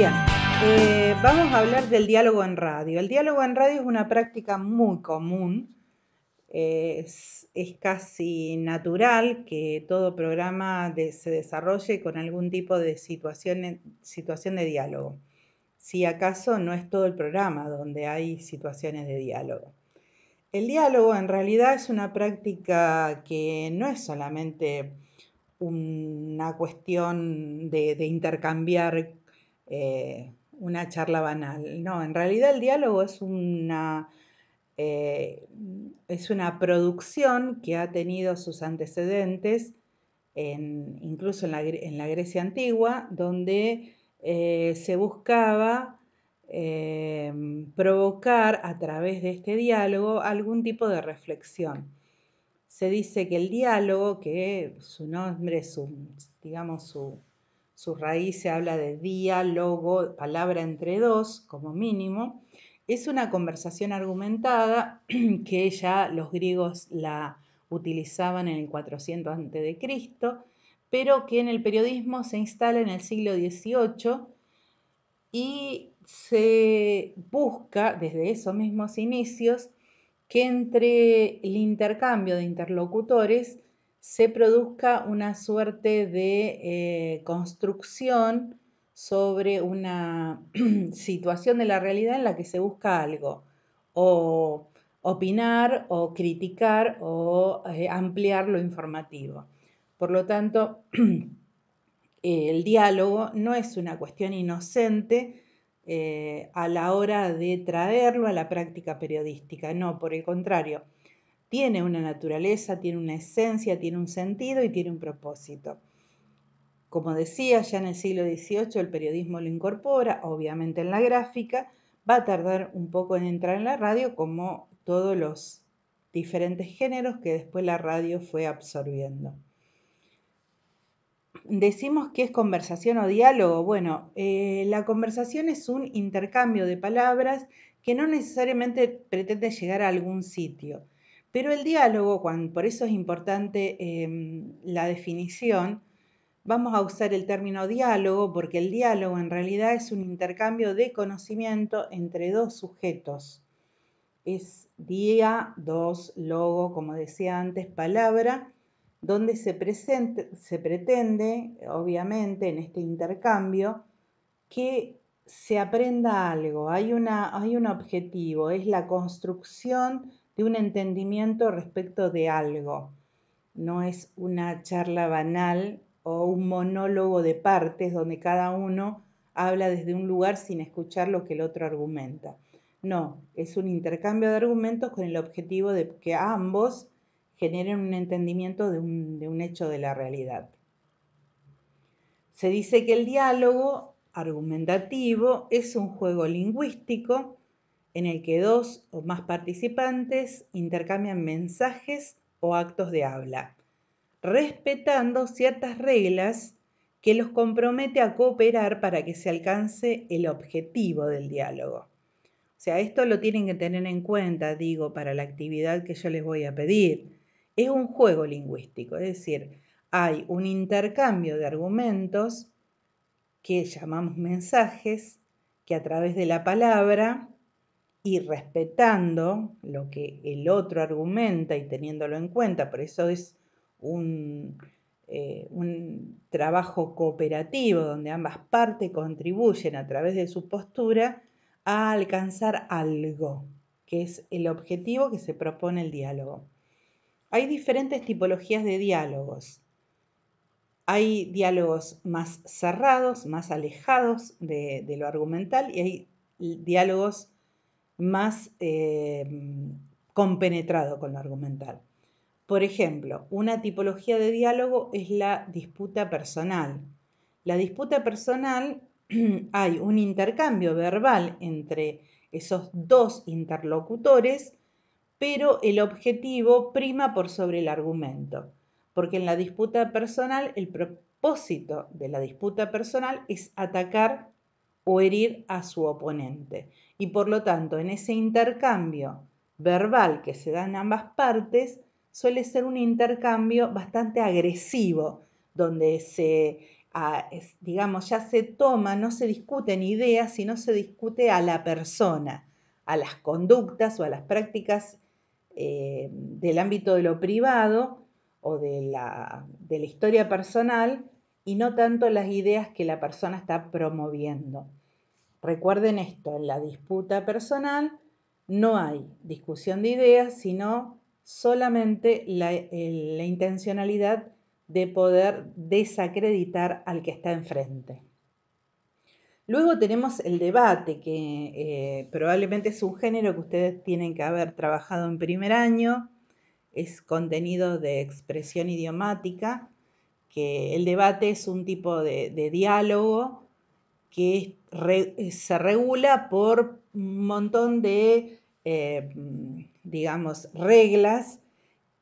Bien, eh, vamos a hablar del diálogo en radio. El diálogo en radio es una práctica muy común. Es, casi natural que todo programa se desarrolle con algún tipo de situación, de diálogo. Si acaso no es todo el programa donde hay situaciones de diálogo. El diálogo en realidad es una práctica que no es solamente una cuestión de, de intercambiar eh, una charla banal. No, en realidad el diálogo es una, eh, es una producción que ha tenido sus antecedentes incluso en la, Grecia antigua, donde eh, se buscaba provocar a través de este diálogo algún tipo de reflexión se dice que el diálogo, que su nombre, un digamos, su, su raíz se habla de día, logo, palabra entre dos como mínimo, es una conversación argumentada que ya los griegos la utilizaban en el 400 a.C., pero que en el periodismo se instala en el siglo XVIII y se busca desde esos mismos inicios que entre el intercambio de interlocutores se produzca una suerte de eh, construcción sobre una situación de la realidad en la que se busca algo, o opinar, o criticar, o eh, ampliar lo informativo. Por lo tanto, el diálogo no es una cuestión inocente eh, a la hora de traerlo a la práctica periodística, no, por el contrario tiene una naturaleza, tiene una esencia, tiene un sentido y tiene un propósito. Como decía, ya en el siglo XVIII el periodismo lo incorpora, obviamente en la gráfica, va a tardar un poco en entrar en la radio como todos los diferentes géneros que después la radio fue absorbiendo. Decimos que es conversación o diálogo. Bueno, eh, la conversación es un intercambio de palabras que no necesariamente pretende llegar a algún sitio. Pero el diálogo, cuando, por eso es importante em, la definición, vamos a usar el término diálogo porque el diálogo en realidad es un intercambio de conocimiento entre dos sujetos. Es día, dos, logo, como decía antes, palabra, donde se, se pretende, obviamente, en este intercambio, que se aprenda algo, hay, una, hay un objetivo, es la construcción de un entendimiento respecto de algo. No es una charla banal o un monólogo de partes donde cada uno habla desde un lugar sin escuchar lo que el otro argumenta. No, es un intercambio de argumentos con el objetivo de que ambos generen un entendimiento de un, hecho de la realidad. Se dice que el diálogo argumentativo es un juego lingüístico en el que dos o más participantes intercambian mensajes o actos de habla, respetando ciertas reglas que los compromete a cooperar para que se alcance el objetivo del diálogo. O sea, esto lo tienen que tener en cuenta, digo, para la actividad que yo les voy a pedir. Es un juego lingüístico, es decir, hay un intercambio de argumentos que llamamos mensajes, que a través de la palabra y respetando lo que el otro argumenta y teniéndolo en cuenta, por eso es un, eh, un trabajo cooperativo donde ambas partes contribuyen a través de su postura a alcanzar algo, que es el objetivo que se propone el diálogo. Hay diferentes tipologías de diálogos. Hay diálogos más cerrados, más alejados de lo argumental y hay diálogos más eh, compenetrado con lo argumental. Por ejemplo, una tipología de diálogo es la disputa personal. La disputa personal hay un intercambio verbal entre esos dos interlocutores, pero el objetivo prima por sobre el argumento, porque en la disputa personal el propósito de la disputa personal es atacar o herir a su oponente. Y por lo tanto, en ese intercambio verbal que se da en ambas partes, suele ser un intercambio bastante agresivo, donde se, digamos, ya se toma, no se discuten ideas, sino se discute a la persona, a las conductas o a las prácticas eh, del ámbito de lo privado o de la, de la historia personal y no tanto las ideas que la persona está promoviendo. Recuerden esto, en la disputa personal no hay discusión de ideas, sino solamente la, eh, intencionalidad de poder desacreditar al que está enfrente. Luego tenemos el debate, que eh, probablemente es un género que ustedes tienen que haber trabajado en primer año, es contenido de expresión idiomática que el debate es un tipo de, diálogo que se regula por un montón de, eh, digamos, reglas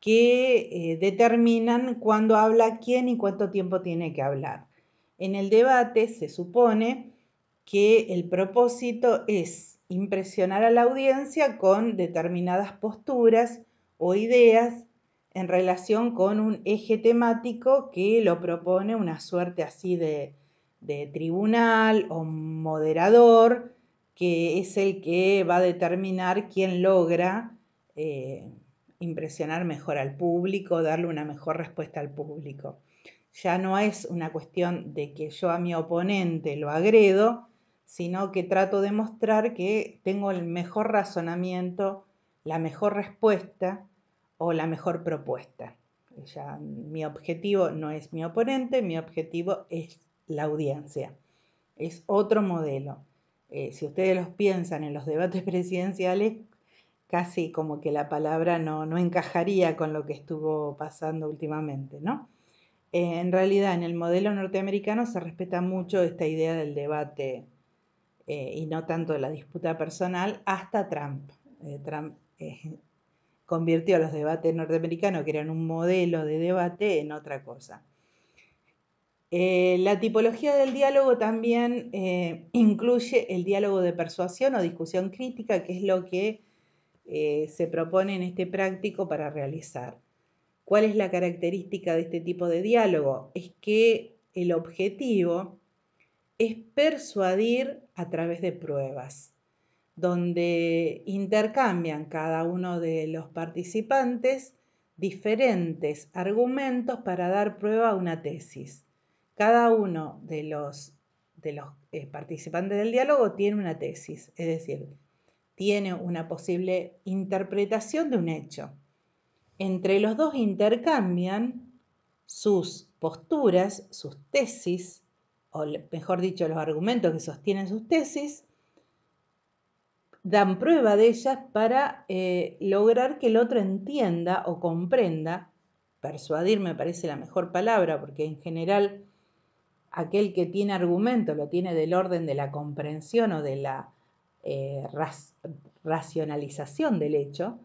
que eh, determinan cuándo habla quién y cuánto tiempo tiene que hablar. En el debate se supone que el propósito es impresionar a la audiencia con determinadas posturas o ideas en relación con un eje temático que lo propone una suerte así de, de tribunal o moderador, que es el que va a determinar quién logra eh, impresionar mejor al público, darle una mejor respuesta al público. Ya no es una cuestión de que yo a mi oponente lo agredo, sino que trato de mostrar que tengo el mejor razonamiento, la mejor respuesta o la mejor propuesta. Ya, mm, mi objetivo no es mi oponente, mi objetivo es la audiencia. Es otro modelo. Eh, si ustedes los piensan en los debates presidenciales, casi como que la palabra no, no encajaría con lo que estuvo pasando últimamente, ¿no? Eh, en realidad, en el modelo norteamericano se respeta mucho esta idea del debate eh, y no tanto de la disputa personal hasta Trump. Trump convirtió a los debates norteamericanos, que eran un modelo de debate, en otra cosa. Eh, la tipología del diálogo también eh, incluye el diálogo de persuasión o discusión crítica, que es lo que eh, se propone en este práctico para realizar. ¿Cuál es la característica de este tipo de diálogo? Es que el objetivo es persuadir a través de pruebas donde intercambian cada uno de los participantes diferentes argumentos para dar prueba a una tesis. Cada uno de los, eh, participantes del diálogo tiene una tesis, es decir, tiene una posible interpretación de un hecho. Entre los dos intercambian sus posturas, sus tesis, o mejor dicho, los argumentos que sostienen sus tesis, dan prueba de ellas para eh, lograr que el otro entienda o comprenda. Persuadir me parece la mejor palabra porque en general aquel que tiene argumento lo tiene del orden de la comprensión o de la eh, racionalización del hecho,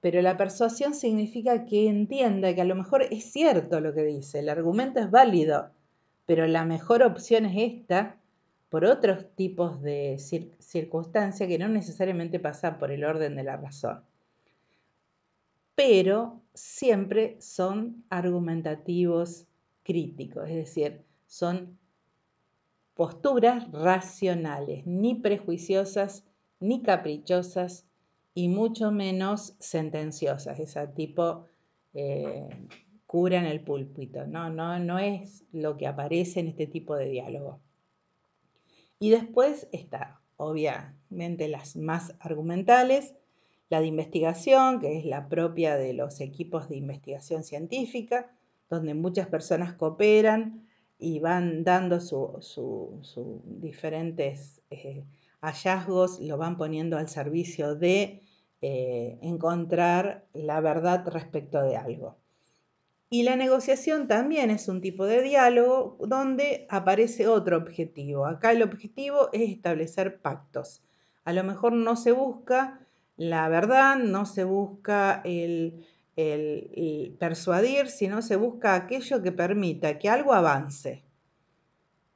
pero la persuasión significa que entienda que a lo mejor es cierto lo que dice, el argumento es válido, pero la mejor opción es esta por otros tipos de circunstancias que no necesariamente pasan por el orden de la razón. Pero siempre son argumentativos críticos, es decir, son posturas racionales, ni prejuiciosas, ni caprichosas y mucho menos sentenciosas, ese tipo eh, cura en el púlpito, no, no, no es lo que aparece en este tipo de diálogo. Y después está, obviamente, las más argumentales, la de investigación, que es la propia de los equipos de investigación científica, donde muchas personas cooperan y van dando sus diferentes eh, hallazgos, lo van poniendo al servicio de eh, encontrar la verdad respecto de algo. Y la negociación también es un tipo de diálogo donde aparece otro objetivo. Acá el objetivo es establecer pactos. A lo mejor no se busca la verdad, no se busca el, persuadir, sino se busca aquello que permita que algo avance.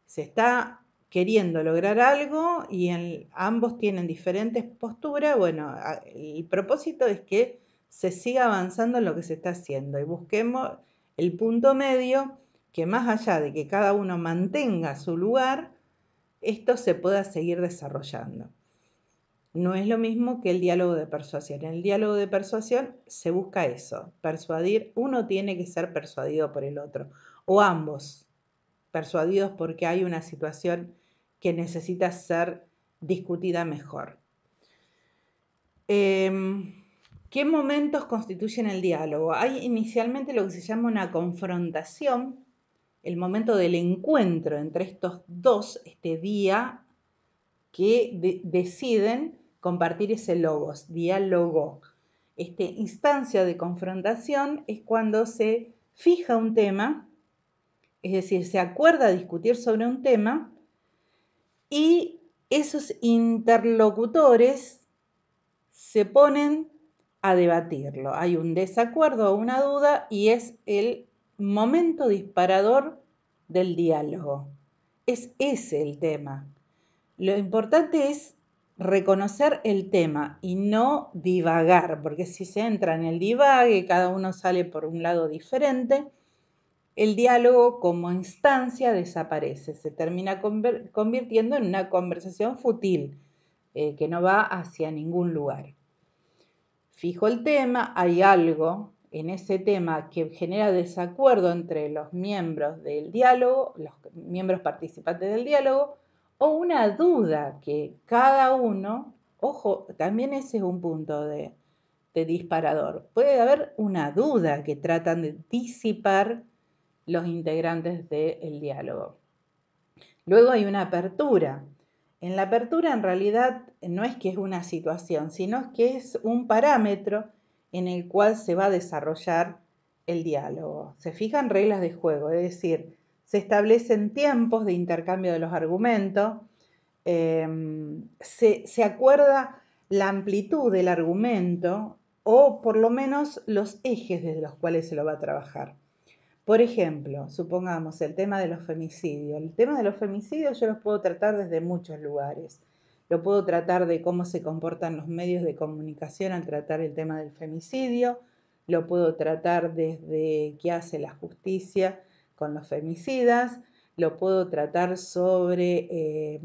Se está queriendo lograr algo y ambos tienen diferentes posturas. Bueno, el propósito es que se siga avanzando en lo que se está haciendo y busquemos el punto medio que más allá de que cada uno mantenga su lugar, esto se pueda seguir desarrollando. No es lo mismo que el diálogo de persuasión. En el diálogo de persuasión se busca eso, persuadir, uno tiene que ser persuadido por el otro, o ambos, persuadidos porque hay una situación que necesita ser discutida mejor. Em, ¿Qué momentos constituyen el diálogo? Hay inicialmente lo que se llama una confrontación, el momento del encuentro entre estos dos, este día, que deciden compartir ese logos, diálogo. Esta instancia de confrontación es cuando se fija un tema, es decir, se acuerda discutir sobre un tema y esos interlocutores se ponen a debatirlo. Hay un desacuerdo o una duda y es el momento disparador del diálogo. Es ese el tema. Lo importante es reconocer el tema y no divagar, porque si se entra en el divague, cada uno sale por un lado diferente, el diálogo como instancia desaparece, se termina convirtiendo en una conversación fútil eh, que no va hacia ningún lugar fijo el tema, hay algo en ese tema que genera desacuerdo entre los miembros del diálogo, los miembros participantes del diálogo, o una duda que cada uno, ojo, también ese es un punto de, disparador, puede haber una duda que tratan de disipar los integrantes del diálogo. Luego hay una apertura, en la apertura en realidad no es que es una situación, sino que es un parámetro en el cual se va a desarrollar el diálogo. Se fijan reglas de juego, es decir, se establecen tiempos de intercambio de los argumentos, em, se acuerda la amplitud del argumento o por lo menos los ejes desde los cuales se lo va a trabajar. Por ejemplo, supongamos el tema de los femicidios. El tema de los femicidios yo los puedo tratar desde muchos lugares. Lo puedo tratar de cómo se comportan los medios de comunicación al tratar el tema del femicidio. Lo puedo tratar desde qué hace la justicia con los femicidas. Lo puedo tratar sobre eh,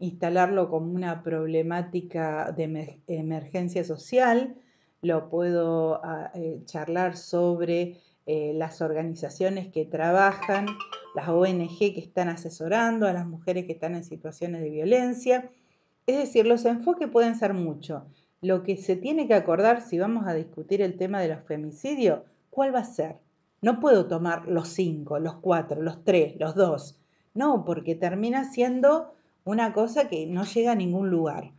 instalarlo como una problemática de emergencia social. Lo puedo ah, eh, charlar sobre eh, las organizaciones que trabajan, las ONG que están asesorando a las mujeres que están en situaciones de violencia. Es decir, los enfoques pueden ser muchos. Lo que se tiene que acordar si vamos a discutir el tema de los femicidios, ¿cuál va a ser? No puedo tomar los cinco, los cuatro, los tres, los dos. No, porque termina siendo una cosa que no llega a ningún lugar.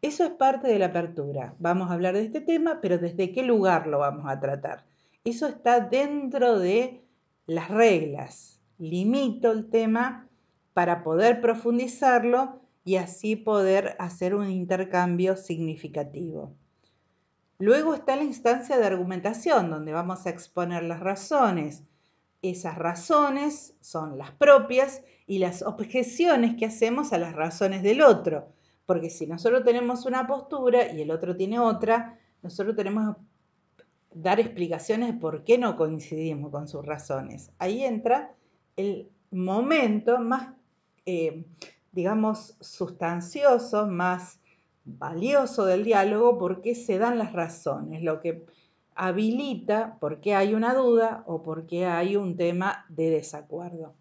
Eso es parte de la apertura. Vamos a hablar de este tema, pero ¿desde qué lugar lo vamos a tratar? Eso está dentro de las reglas. Limito el tema para poder profundizarlo y así poder hacer un intercambio significativo. Luego está la instancia de argumentación, donde vamos a exponer las razones. Esas razones son las propias y las objeciones que hacemos a las razones del otro. Porque si nosotros tenemos una postura y el otro tiene otra, nosotros tenemos dar explicaciones de por qué no coincidimos con sus razones. Ahí entra el momento más, eh, digamos, sustancioso, más valioso del diálogo, porque se dan las razones, lo que habilita por qué hay una duda o por qué hay un tema de desacuerdo.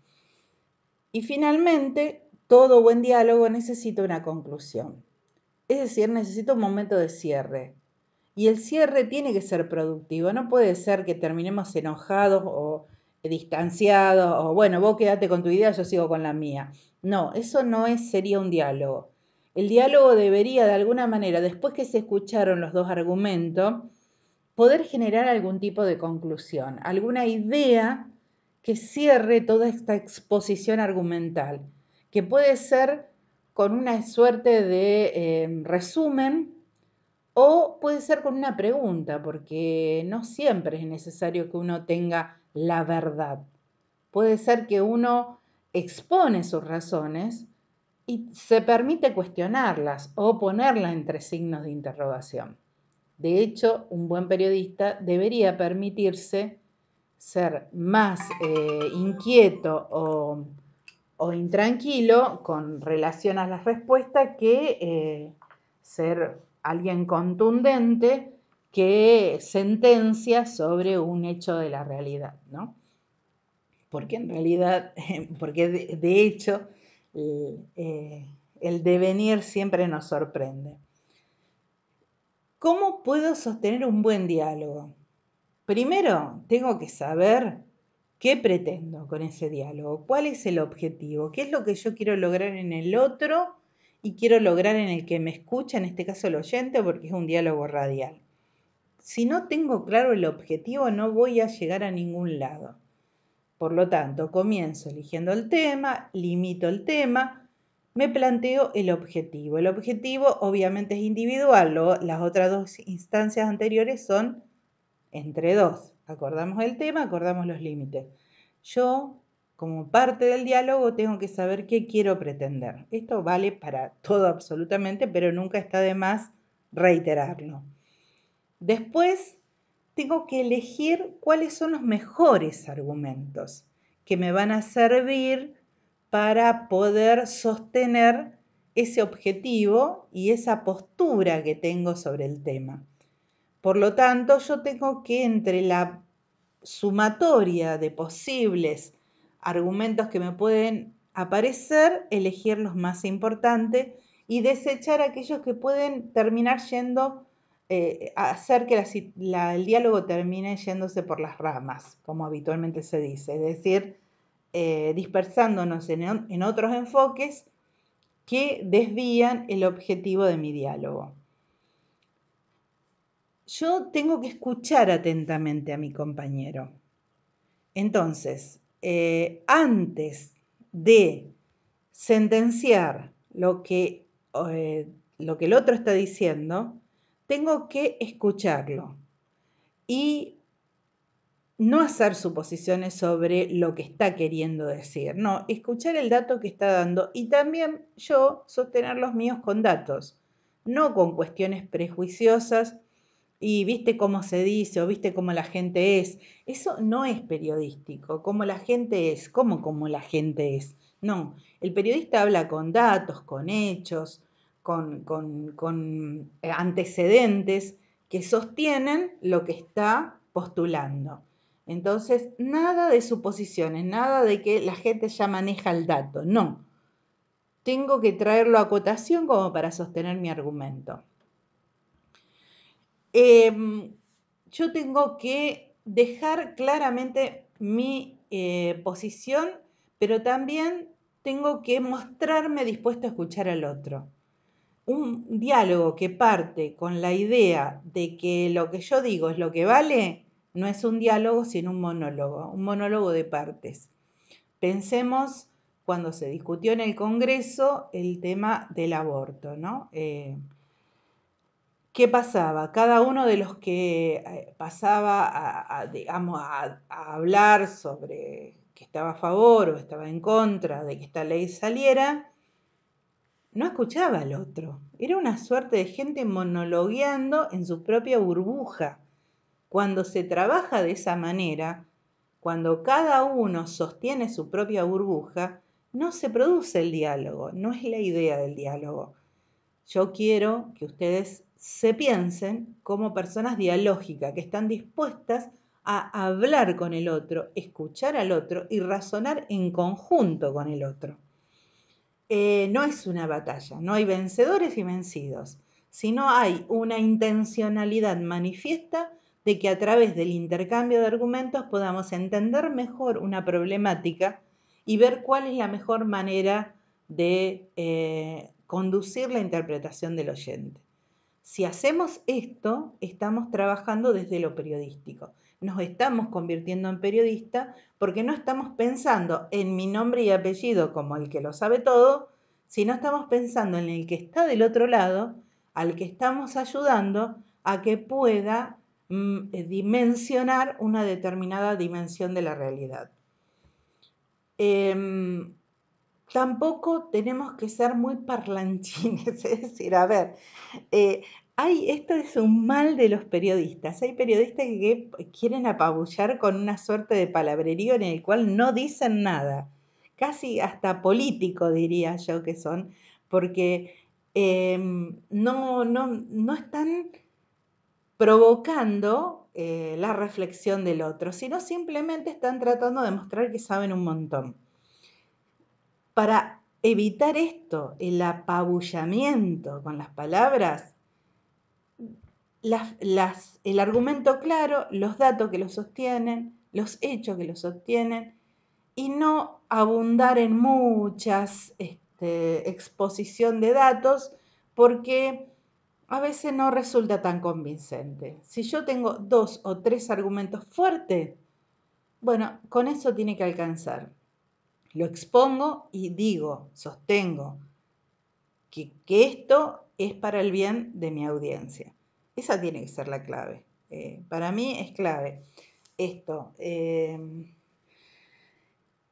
Y finalmente, todo buen diálogo necesita una conclusión. Es decir, necesita un momento de cierre, y el cierre tiene que ser productivo, no puede ser que terminemos enojados o distanciados o bueno, vos quédate con tu idea, yo sigo con la mía. No, eso no es, sería un diálogo. El diálogo debería de alguna manera, después que se escucharon los dos argumentos, poder generar algún tipo de conclusión, alguna idea que cierre toda esta exposición argumental, que puede ser con una suerte de eh, resumen o puede ser con una pregunta, porque no siempre es necesario que uno tenga la verdad. Puede ser que uno expone sus razones y se permite cuestionarlas o ponerlas entre signos de interrogación. De hecho, un buen periodista debería permitirse ser más eh, inquieto o, intranquilo con relación a las respuestas que eh, ser alguien contundente que sentencia sobre un hecho de la realidad, ¿no? Porque en realidad, porque de, hecho eh, eh, el devenir siempre nos sorprende. ¿Cómo puedo sostener un buen diálogo? Primero, tengo que saber qué pretendo con ese diálogo, cuál es el objetivo, qué es lo que yo quiero lograr en el otro y quiero lograr en el que me escucha, en este caso el oyente, porque es un diálogo radial. Si no tengo claro el objetivo, no voy a llegar a ningún lado. Por lo tanto, comienzo eligiendo el tema, limito el tema, me planteo el objetivo. El objetivo obviamente es individual, las otras dos instancias anteriores son entre dos. Acordamos el tema, acordamos los límites. Yo como parte del diálogo tengo que saber qué quiero pretender. Esto vale para todo absolutamente, pero nunca está de más reiterarlo. Después tengo que elegir cuáles son los mejores argumentos que me van a servir para poder sostener ese objetivo y esa postura que tengo sobre el tema. Por lo tanto, yo tengo que entre la sumatoria de posibles argumentos que me pueden aparecer, elegir los más importantes y desechar aquellos que pueden terminar yendo, eh, hacer que el diálogo termine yéndose por las ramas, como habitualmente se dice, es decir, eh, dispersándonos en, en otros enfoques que desvían el objetivo de mi diálogo. Yo tengo que escuchar atentamente a mi compañero. Entonces, eh, antes de sentenciar lo que, eh, lo que el otro está diciendo, tengo que escucharlo y no hacer suposiciones sobre lo que está queriendo decir, no, escuchar el dato que está dando y también yo sostener los míos con datos, no con cuestiones prejuiciosas y viste cómo se dice o viste cómo la gente es. Eso no es periodístico, como la gente es, ¿cómo como la gente es? No, el periodista habla con datos, con hechos, con, con, con eh, antecedentes que sostienen lo que está postulando. Entonces, nada de suposiciones, nada de que la gente ya maneja el dato, no. Tengo que traerlo a cotación como para sostener mi argumento. Em, yo tengo que dejar claramente mi eh, posición, pero también tengo que mostrarme dispuesto a escuchar al otro. Un diálogo que parte con la idea de que lo que yo digo es lo que vale, no es un diálogo, sino un monólogo, un monólogo de partes. Pensemos cuando se discutió en el Congreso el tema del aborto, ¿no? Eh, ¿Qué pasaba? Cada uno de los que eh, pasaba a, digamos, a, hablar sobre que estaba a favor o estaba en contra de que esta ley saliera, no escuchaba al otro. Era una suerte de gente monologueando en su propia burbuja. Cuando se trabaja de esa manera, cuando cada uno sostiene su propia burbuja, no se produce el diálogo, no es la idea del diálogo. Yo quiero que ustedes se piensen como personas dialógicas, que están dispuestas a hablar con el otro, escuchar al otro y razonar en conjunto con el otro. Eh, no es una batalla, no hay vencedores y vencidos, sino hay una intencionalidad manifiesta de que a través del intercambio de argumentos podamos entender mejor una problemática y ver cuál es la mejor manera de eh, conducir la interpretación del oyente. Si hacemos esto, estamos trabajando desde lo periodístico. Nos estamos convirtiendo en periodista porque no estamos pensando en mi nombre y apellido como el que lo sabe todo, sino estamos pensando en el que está del otro lado, al que estamos ayudando a que pueda mm, eh, dimensionar una determinada dimensión de la realidad. Em, tampoco tenemos que ser muy parlanchines, es decir, a ver, eh, hay, esto es un mal de los periodistas. Hay periodistas que quieren apabullar con una suerte de palabrerío en el cual no dicen nada, casi hasta político diría yo que son, porque em, no, no, no están provocando eh, la reflexión del otro, sino simplemente están tratando de mostrar que saben un montón para evitar esto, el apabullamiento con las palabras, el argumento claro, los datos que lo sostienen, los hechos que lo sostienen, y no abundar en muchas este, exposición de datos porque a veces no resulta tan convincente. Si yo tengo dos o tres argumentos fuertes, bueno, con eso tiene que alcanzar. Lo expongo y digo, sostengo, que, esto es para el bien de mi audiencia. Esa tiene que ser la clave. Eh, para mí es clave esto. Em,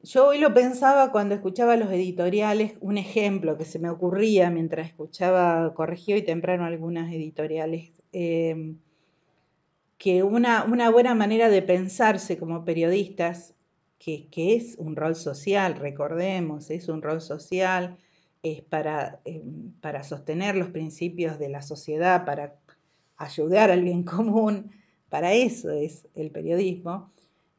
yo hoy lo pensaba cuando escuchaba los editoriales, un ejemplo que se me ocurría mientras escuchaba corregido y temprano algunas editoriales, em, que una, una, buena manera de pensarse como periodistas que, es un rol social, recordemos, es un rol social, es para, em, para sostener los principios de la sociedad, para ayudar al bien común, para eso es el periodismo,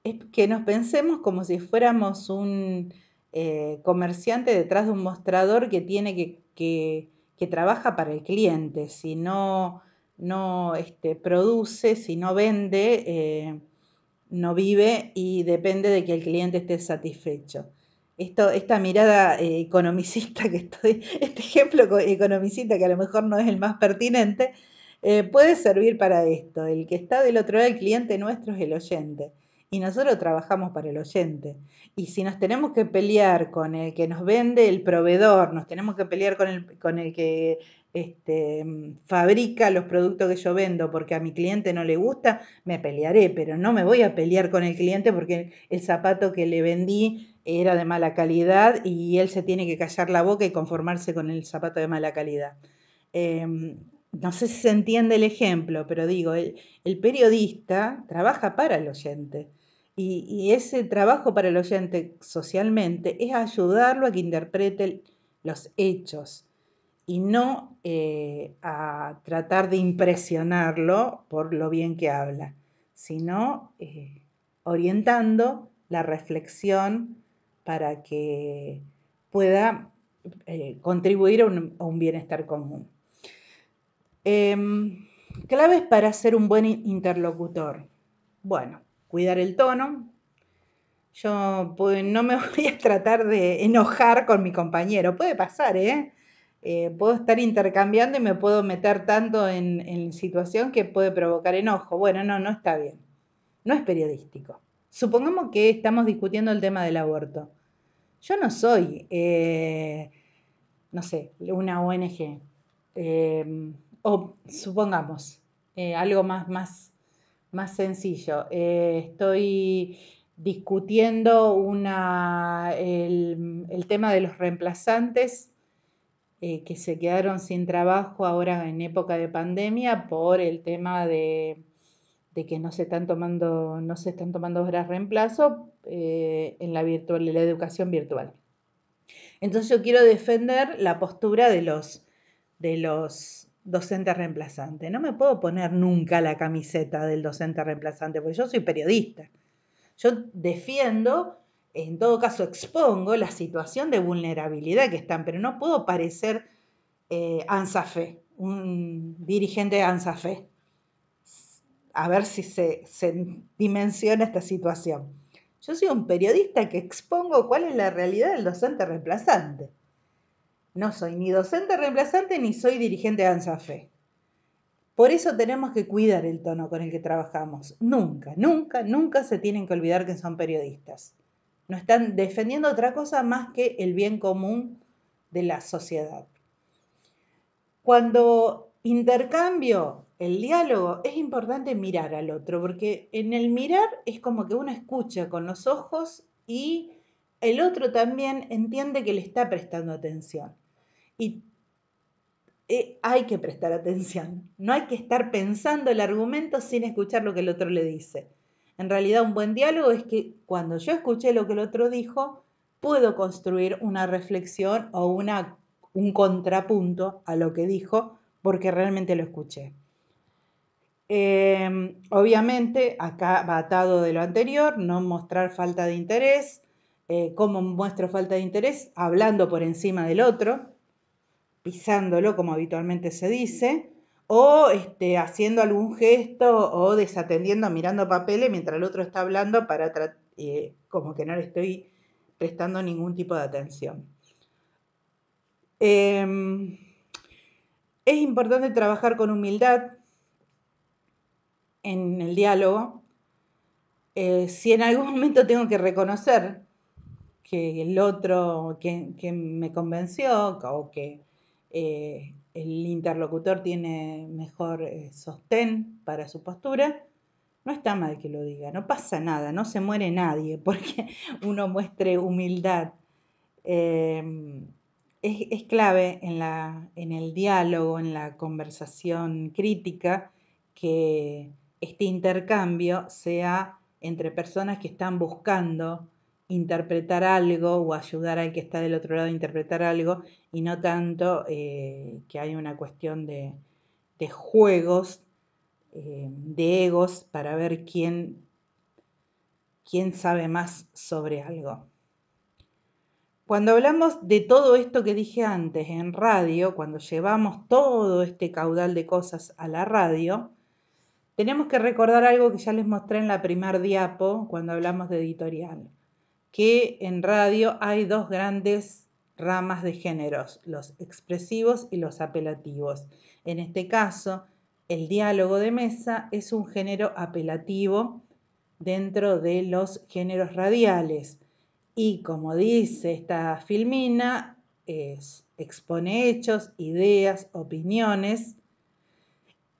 es que nos pensemos como si fuéramos un eh, comerciante detrás de un mostrador que tiene que, que, trabaja para el cliente, si no, no este, produce, si no vende, eh, no vive y depende de que el cliente esté satisfecho. Esto, esta mirada eh, economicista que estoy, este ejemplo economicista que a lo mejor no es el más pertinente, eh, puede servir para esto. El que está del otro lado, el cliente nuestro es el oyente. Y nosotros trabajamos para el oyente. Y si nos tenemos que pelear con el que nos vende el proveedor, nos tenemos que pelear con el, con el que este, mm, fabrica los productos que yo vendo porque a mi cliente no le gusta, me pelearé, pero no me voy a pelear con el cliente porque el zapato que le vendí era de mala calidad y él se tiene que callar la boca y conformarse con el zapato de mala calidad. Em, no sé si se entiende el ejemplo, pero digo, el, periodista trabaja para el oyente. y, ese trabajo para el oyente socialmente es ayudarlo a que interprete los hechos, y no eh, a tratar de impresionarlo por lo bien que habla, sino eh, orientando la reflexión para que pueda eh, contribuir a un, bienestar común. Em, claves para ser un buen interlocutor. Bueno, cuidar el tono, yo no me voy a tratar de enojar con mi compañero. Puede pasar, ¿eh? Eh, puedo estar intercambiando y me puedo meter tanto en, situación que puede provocar enojo. Bueno, no, no está bien. No es periodístico. Supongamos que estamos discutiendo el tema del aborto. Yo no soy, eh, no sé, una ONG. Eh, o supongamos, algo más, más, más sencillo. estoy discutiendo una, el, el, tema de los reemplazantes eh, que se quedaron sin trabajo ahora en época de pandemia por el tema de, que no se están tomando, no se están tomando reemplazo eh, en la virtual, la educación virtual. Entonces yo quiero defender la postura de los, de los docentes reemplazantes. No me puedo poner nunca la camiseta del docente reemplazante, porque yo soy periodista. Yo defiendo en todo caso expongo la situación de vulnerabilidad que están, pero no puedo parecer eh, ANSAFE, un dirigente de ANSAFE. A ver si se, se dimensiona esta situación. Yo soy un periodista que expongo cuál es la realidad del docente reemplazante. No soy ni docente reemplazante ni soy dirigente de ANSAFE. Por eso tenemos que cuidar el tono con el que trabajamos. Nunca, nunca, nunca se tienen que olvidar que son periodistas. No están defendiendo otra cosa más que el bien común de la sociedad. Cuando intercambio el diálogo, es importante mirar al otro, porque en el mirar es como que uno escucha con los ojos y el otro también entiende que le está prestando atención. Y eh, hay que prestar atención, no hay que estar pensando el argumento sin escuchar lo que el otro le dice. En realidad un buen diálogo es que cuando yo escuché lo que el otro dijo, puedo construir una reflexión o un contrapunto a lo que dijo porque realmente lo escuché. Em, obviamente, acá va atado de lo anterior, no mostrar falta de interés, eh, cómo muestro falta de interés, hablando por encima del otro, pisándolo como habitualmente se dice, o este, haciendo algún gesto o desatendiendo, mirando papeles mientras el otro está hablando para eh, como que no le estoy prestando ningún tipo de atención. Em, es importante trabajar con humildad en el diálogo. Eh, si en algún momento tengo que reconocer que el otro que, que me convenció o que eh, el interlocutor tiene mejor eh, sostén para su postura, no está mal que lo diga, no pasa nada, no se muere nadie porque uno muestre humildad. Em, es, clave en, la, en el diálogo, en la conversación crítica, que este intercambio sea entre personas que están buscando interpretar algo o ayudar al que está del otro lado a interpretar algo y no tanto eh, que hay una cuestión de, juegos, eh, de egos para ver quién, quién sabe más sobre algo. Cuando hablamos de todo esto que dije antes en radio, cuando llevamos todo este caudal de cosas a la radio, tenemos que recordar algo que ya les mostré en la primer diapo cuando hablamos de editorial que en radio hay dos grandes ramas de géneros, los expresivos y los apelativos. En este caso, el diálogo de mesa es un género apelativo dentro de los géneros radiales. Y como dice esta filmina, expone hechos, ideas, opiniones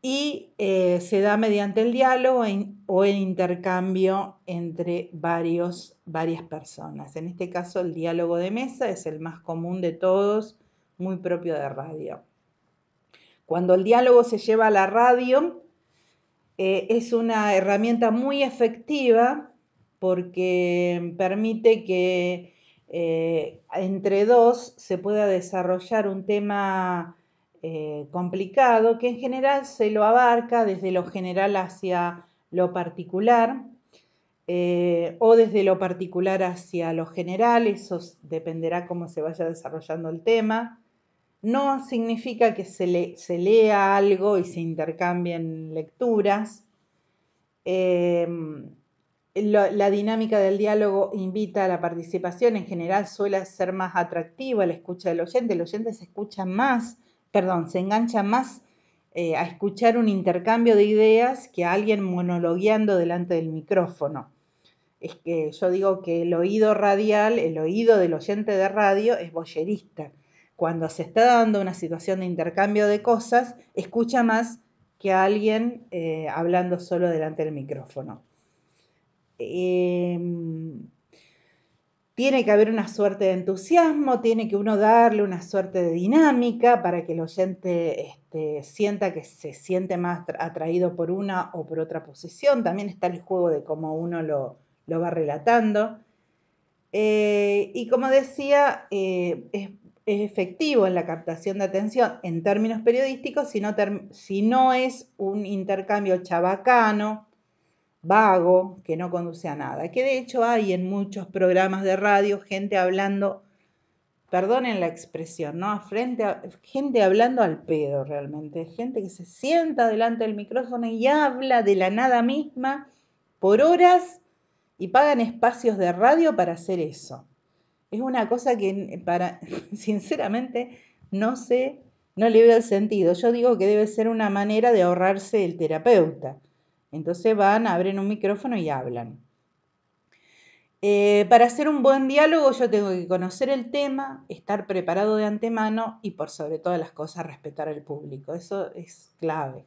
y eh, se da mediante el diálogo o el intercambio entre varios, varias personas. En este caso el diálogo de mesa es el más común de todos, muy propio de radio. Cuando el diálogo se lleva a la radio, eh, es una herramienta muy efectiva porque permite que eh, entre dos se pueda desarrollar un tema eh, complicado que en general se lo abarca desde lo general hacia lo particular eh, o desde lo particular hacia lo general, eso dependerá cómo se vaya desarrollando el tema. No significa que se, le, se lea algo y se intercambien lecturas. Em, la dinámica del diálogo invita a la participación, en general suele ser más atractiva la escucha del oyente, el oyente se escucha más perdón, se engancha más eh, a escuchar un intercambio de ideas que a alguien monologueando delante del micrófono. Es que yo digo que el oído radial, el oído del oyente de radio es bollerista. Cuando se está dando una situación de intercambio de cosas, escucha más que a alguien eh, hablando solo delante del micrófono. Em, tiene que haber una suerte de entusiasmo, tiene que uno darle una suerte de dinámica para que el oyente este, sienta que se siente más atraído por una o por otra posición. También está el juego de cómo uno lo, va relatando. Eh, y como decía, eh, es, efectivo en la captación de atención en términos periodísticos si no, si no es un intercambio chabacano vago, que no conduce a nada. Que de hecho hay en muchos programas de radio gente hablando, perdonen la expresión, ¿no? Frente gente hablando al pedo realmente. Gente que se sienta delante del micrófono y habla de la nada misma por horas y pagan espacios de radio para hacer eso. Es una cosa que, para, sinceramente, no sé, no le veo el sentido. Yo digo que debe ser una manera de ahorrarse el terapeuta entonces van, abren un micrófono y hablan. Eh, para hacer un buen diálogo yo tengo que conocer el tema, estar preparado de antemano y por sobre todas las cosas respetar al público. Eso es clave.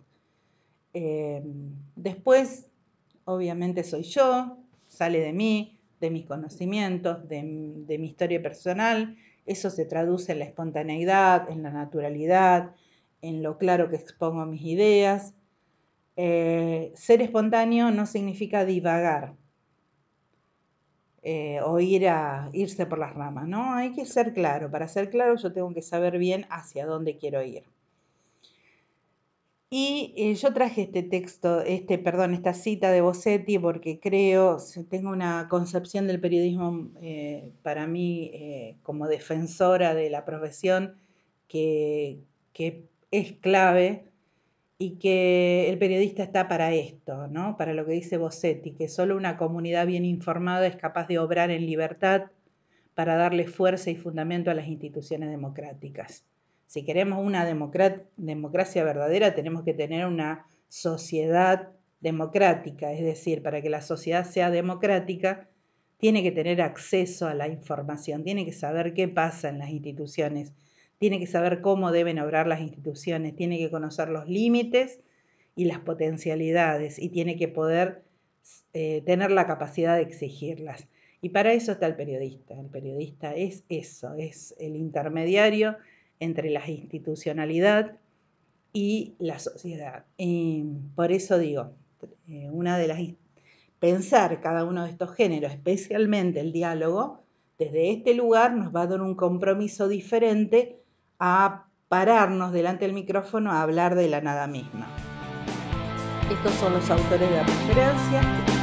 Eh, después, obviamente soy yo, sale de mí, de mis conocimientos, de mi historia personal. Eso se traduce en la espontaneidad, en la naturalidad, en lo claro que expongo mis ideas, eh, ser espontáneo no significa divagar eh, o ir a irse por las ramas, ¿no? Hay que ser claro. Para ser claro yo tengo que saber bien hacia dónde quiero ir. Y eh, yo traje este texto, este, perdón, esta cita de Bossetti porque creo, tengo una concepción del periodismo para mí como defensora de la profesión que, es clave y que el periodista está para esto, ¿no? para lo que dice Bossetti, que solo una comunidad bien informada es capaz de obrar en libertad para darle fuerza y fundamento a las instituciones democráticas. Si queremos una democracia verdadera, tenemos que tener una sociedad democrática, es decir, para que la sociedad sea democrática, tiene que tener acceso a la información, tiene que saber qué pasa en las instituciones, tiene que saber cómo deben obrar las instituciones, tiene que conocer los límites y las potencialidades y tiene que poder eh, tener la capacidad de exigirlas. Y para eso está el periodista. El periodista es eso, es el intermediario entre la institucionalidad y la sociedad. por eso digo, eh, una de las pensar cada uno de estos géneros, especialmente el diálogo, desde este lugar nos va a dar un compromiso diferente a pararnos delante del micrófono a hablar de la nada misma. Estos son los autores de referencia.